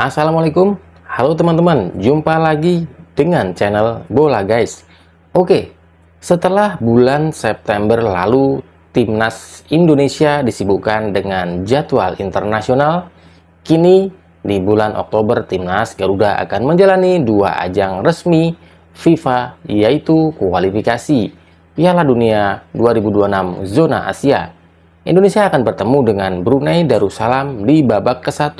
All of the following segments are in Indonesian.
Assalamualaikum, halo teman-teman, jumpa lagi dengan channel Bola Guys. Oke, setelah bulan September lalu, timnas Indonesia disibukkan dengan jadwal internasional. Kini, di bulan Oktober, timnas Garuda akan menjalani dua ajang resmi FIFA, yaitu kualifikasi Piala Dunia 2026 Zona Asia. Indonesia akan bertemu dengan Brunei Darussalam di babak ke-1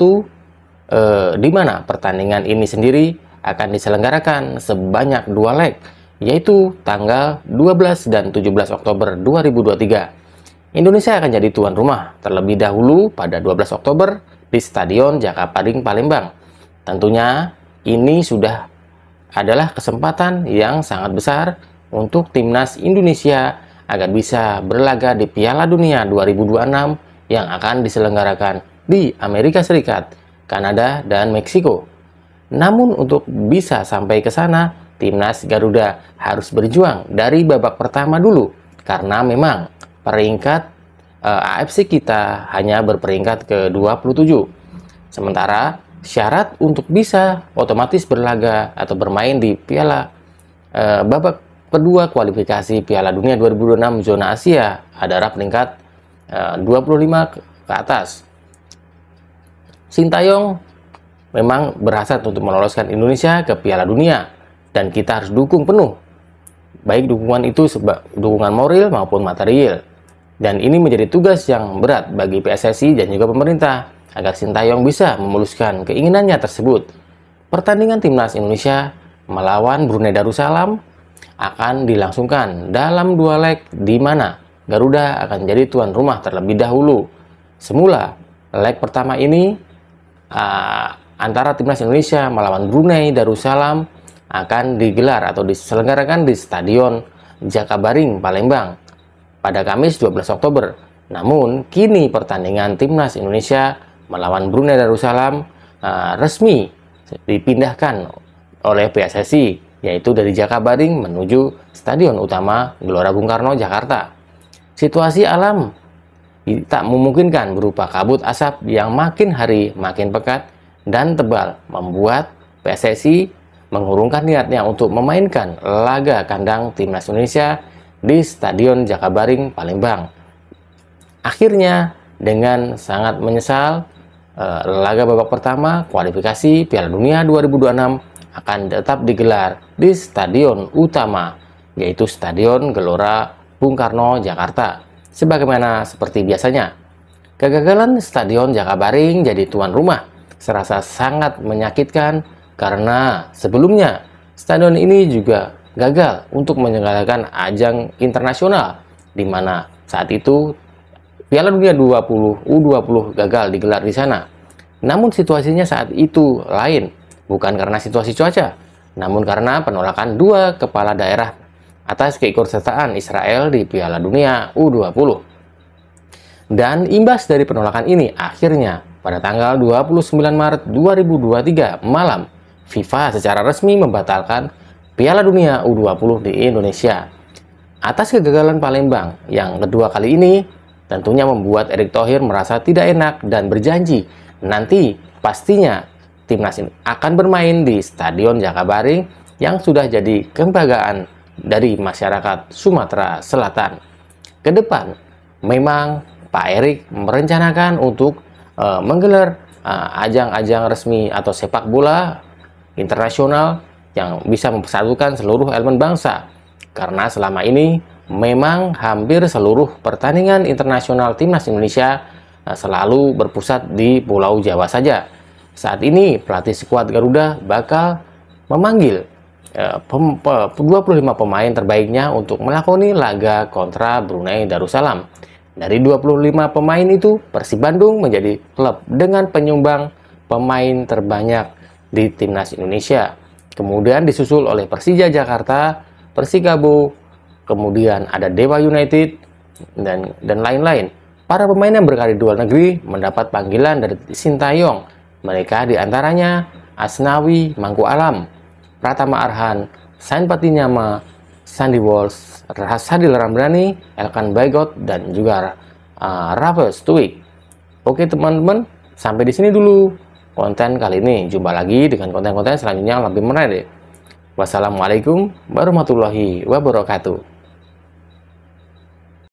eh, di mana pertandingan ini sendiri akan diselenggarakan sebanyak dua leg, yaitu tanggal 12 dan 17 Oktober 2023. Indonesia akan jadi tuan rumah terlebih dahulu pada 12 Oktober di Stadion Jakabaring Palembang. Tentunya ini sudah adalah kesempatan yang sangat besar untuk timnas Indonesia agar bisa berlaga di Piala Dunia 2026 yang akan diselenggarakan di Amerika Serikat Kanada, dan Meksiko. Namun untuk bisa sampai ke sana, timnas Garuda harus berjuang dari babak pertama dulu karena memang peringkat eh, AFC kita hanya berperingkat ke-27. Sementara syarat untuk bisa otomatis berlaga atau bermain di Piala eh, babak kedua kualifikasi Piala Dunia 2026 zona Asia adalah peringkat 25 eh, ke atas. Sintayong memang berhasrat untuk meloloskan Indonesia ke Piala Dunia dan kita harus dukung penuh. Baik dukungan itu sebab dukungan moral maupun material. Dan ini menjadi tugas yang berat bagi PSSI dan juga pemerintah agar Sintayong bisa memuluskan keinginannya tersebut. Pertandingan timnas Indonesia melawan Brunei Darussalam akan dilangsungkan dalam dua leg di mana Garuda akan jadi tuan rumah terlebih dahulu. Semula, leg pertama ini uh, antara timnas Indonesia melawan Brunei Darussalam akan digelar atau diselenggarakan di Stadion Jakabaring Palembang pada Kamis 12 Oktober. Namun kini pertandingan timnas Indonesia melawan Brunei Darussalam uh, resmi dipindahkan oleh PSSI yaitu dari Jakabaring menuju Stadion Utama Gelora Bung Karno Jakarta. Situasi alam tak memungkinkan berupa kabut asap yang makin hari makin pekat dan tebal membuat PSSI mengurungkan niatnya untuk memainkan laga kandang timnas Indonesia di Stadion Jakabaring, Palembang. Akhirnya, dengan sangat menyesal, eh, laga babak pertama kualifikasi Piala Dunia 2026 akan tetap digelar di stadion utama, yaitu Stadion Gelora Bung Karno, Jakarta. Sebagaimana seperti biasanya, kegagalan Stadion Jakabaring jadi tuan rumah serasa sangat menyakitkan karena sebelumnya stadion ini juga gagal untuk menyelenggarakan ajang internasional di mana saat itu Piala Dunia 20 U20 gagal digelar di sana. Namun situasinya saat itu lain, bukan karena situasi cuaca, namun karena penolakan dua kepala daerah atas keikutsertaan Israel di Piala Dunia U20. Dan imbas dari penolakan ini, akhirnya pada tanggal 29 Maret 2023 malam, FIFA secara resmi membatalkan Piala Dunia U20 di Indonesia. Atas kegagalan Palembang yang kedua kali ini, tentunya membuat Erick Thohir merasa tidak enak dan berjanji nanti pastinya timnas ini akan bermain di Stadion Jakabaring yang sudah jadi kebanggaan dari masyarakat Sumatera Selatan. Kedepan, memang Pak Erik merencanakan untuk uh, menggelar eh, ajang-ajang uh, resmi atau sepak bola internasional yang bisa mempersatukan seluruh elemen bangsa. Karena selama ini memang hampir seluruh pertandingan internasional timnas Indonesia eh, selalu berpusat di Pulau Jawa saja. Saat ini pelatih skuad Garuda bakal memanggil 25 ya, pemain terbaiknya untuk melakoni laga kontra Brunei Darussalam. Dari 25 pemain itu, Persib Bandung menjadi klub dengan penyumbang pemain terbanyak di timnas Indonesia. Kemudian disusul oleh Persija Jakarta, Persikabo, kemudian ada Dewa United dan dan lain-lain. Para pemain yang berkarir di luar negeri mendapat panggilan dari Sintayong. Mereka diantaranya Asnawi Mangku Alam, Pratama Arhan, Sain Patinyama, Sandy Walls, Rasadil Ramdhani, Elkan Baigot, dan juga uh, Rafael Stuik. Oke teman-teman, sampai di sini dulu konten kali ini. Jumpa lagi dengan konten-konten selanjutnya yang lebih menarik. Wassalamualaikum warahmatullahi wabarakatuh.